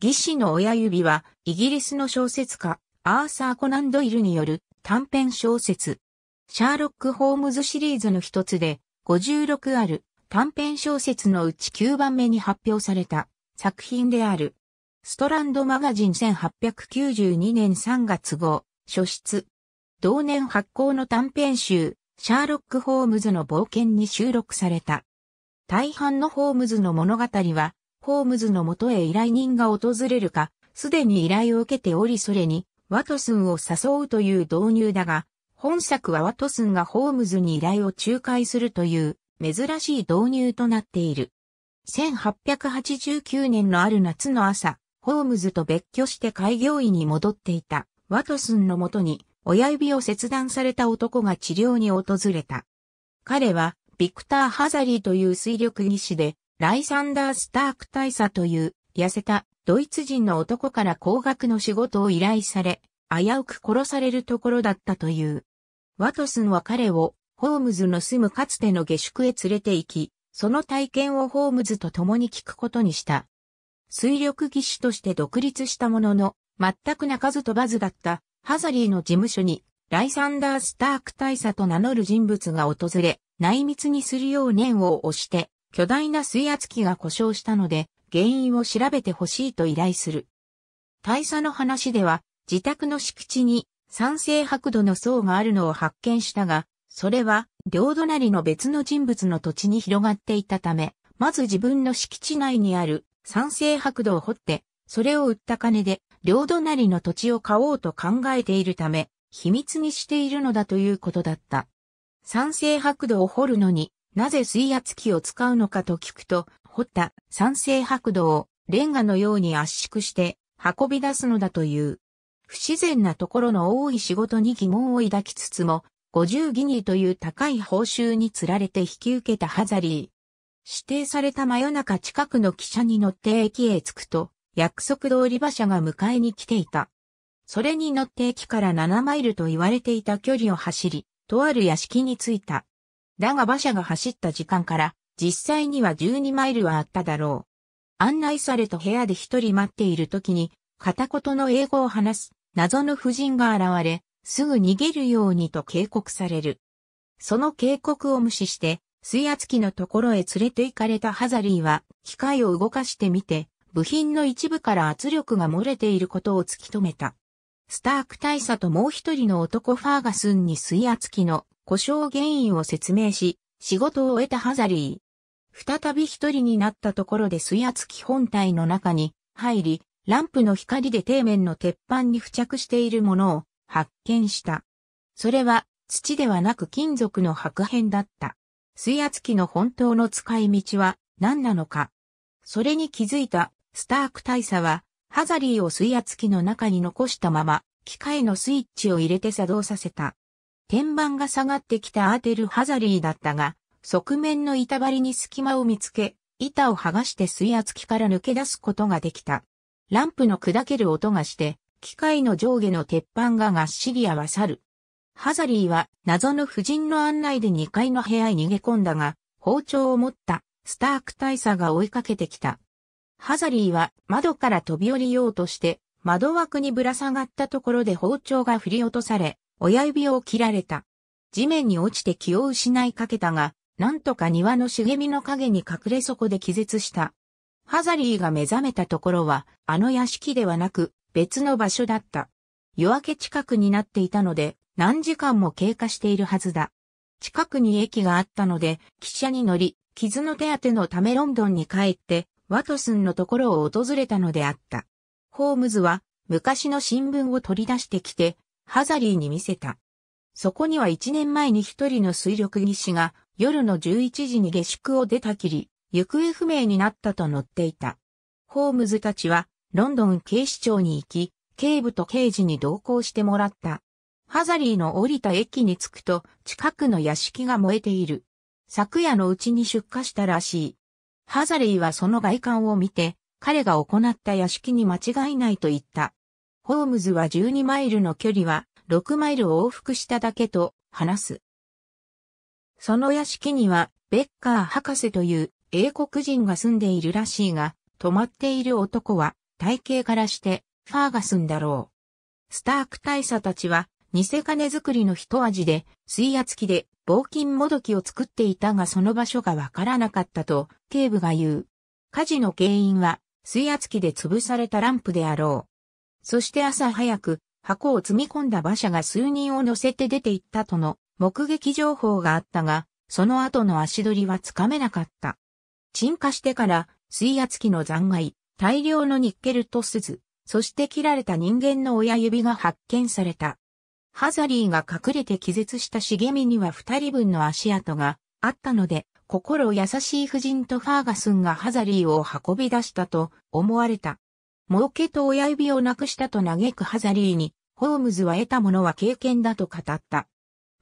義士の親指は、イギリスの小説家、アーサー・コナン・ドイルによる短編小説。シャーロック・ホームズシリーズの一つで、56ある短編小説のうち9番目に発表された作品である。ストランドマガジン1892年3月号、書出。同年発行の短編集、シャーロック・ホームズの冒険に収録された。大半のホームズの物語は、ホームズの元へ依頼人が訪れるか、すでに依頼を受けておりそれに、ワトスンを誘うという導入だが、本作はワトスンがホームズに依頼を仲介するという珍しい導入となっている。1889年のある夏の朝、ホームズと別居して開業医に戻っていたワトスンのもとに親指を切断された男が治療に訪れた。彼はビクター・ハザリーという水力技師でライサンダー・スターク大佐という痩せたドイツ人の男から工学の仕事を依頼され、危うく殺されるところだったという。ワトスンは彼をホームズの住むかつての下宿へ連れて行き、その体験をホームズと共に聞くことにした。水力技師として独立したものの、全く鳴かず飛ばずだったハザリーの事務所に、ライサンダー・スターク大佐と名乗る人物が訪れ、内密にするよう念を押して、巨大な水圧機が故障したので、原因を調べてほしいと依頼する。大佐の話では、自宅の敷地に酸性白土の層があるのを発見したが、それは両隣の別の人物の土地に広がっていたため、まず自分の敷地内にある酸性白土を掘って、それを売った金で両隣の土地を買おうと考えているため、秘密にしているのだということだった。酸性白土を掘るのになぜ水圧機を使うのかと聞くと、掘った酸性白土をレンガのように圧縮して運び出すのだという。不自然なところの多い仕事に疑問を抱きつつも、50ギニーという高い報酬につられて引き受けたハザリー。指定された真夜中近くの汽車に乗って駅へ着くと、約束通り馬車が迎えに来ていた。それに乗って駅から7マイルと言われていた距離を走り、とある屋敷に着いた。だが馬車が走った時間から、実際には12マイルはあっただろう。案内されと部屋で一人待っている時に、片言の英語を話す謎の婦人が現れ、すぐ逃げるようにと警告される。その警告を無視して、水圧機のところへ連れて行かれたハザリーは、機械を動かしてみて、部品の一部から圧力が漏れていることを突き止めた。スターク大佐ともう一人の男ファーガスンに水圧機の故障原因を説明し、仕事を終えたハザリー。再び一人になったところで水圧機本体の中に入り、ランプの光で底面の鉄板に付着しているものを発見した。それは土ではなく金属の白片だった。水圧機の本当の使い道は何なのか。それに気づいたスターク大佐はハザリーを水圧機の中に残したまま機械のスイッチを入れて作動させた。天板が下がってきたアーテル・ハザリーだったが、側面の板張りに隙間を見つけ、板を剥がして水圧器から抜け出すことができた。ランプの砕ける音がして、機械の上下の鉄板ががっしり合わさる。ハザリーは謎の夫人の案内で2階の部屋へ逃げ込んだが、包丁を持ったスターク大佐が追いかけてきた。ハザリーは窓から飛び降りようとして、窓枠にぶら下がったところで包丁が振り落とされ、親指を切られた。地面に落ちて気を失いかけたが、なんとか庭の茂みの陰に隠れそこで気絶した。ハザリーが目覚めたところは、あの屋敷ではなく、別の場所だった。夜明け近くになっていたので、何時間も経過しているはずだ。近くに駅があったので、汽車に乗り、傷の手当てのためロンドンに帰って、ワトスンのところを訪れたのであった。ホームズは、昔の新聞を取り出してきて、ハザリーに見せた。そこには一年前に一人の水力技師が夜の11時に下宿を出たきり、行方不明になったと乗っていた。ホームズたちはロンドン警視庁に行き、警部と刑事に同行してもらった。ハザリーの降りた駅に着くと近くの屋敷が燃えている。昨夜のうちに出火したらしい。ハザリーはその外観を見て、彼が行った屋敷に間違いないと言った。ホームズは12マイルの距離は6マイル往復しただけと話す。その屋敷にはベッカー博士という英国人が住んでいるらしいが、泊まっている男は体型からしてファーガスンだろう。スターク大佐たちは偽金作りの一味で水圧機で冒金もどきを作っていたがその場所がわからなかったと警部が言う。火事の原因は水圧機で潰されたランプであろう。そして朝早く、箱を積み込んだ馬車が数人を乗せて出て行ったとの目撃情報があったが、その後の足取りはつかめなかった。沈下してから水圧機の残骸、大量のニッケルと鈴、そして切られた人間の親指が発見された。ハザリーが隠れて気絶した茂みには二人分の足跡があったので、心優しい夫人とファーガスンがハザリーを運び出したと思われた。儲けと親指をなくしたと嘆くハザリーに、ホームズは得たものは経験だと語った。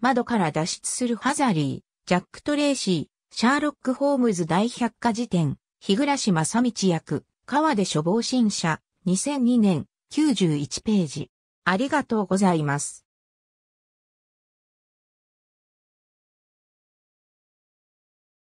窓から脱出するハザリー、ジャック・トレーシー、シャーロック・ホームズ大百科事典、日暮正道役、川で処方新社、2002年、91ページ。ありがとうございます。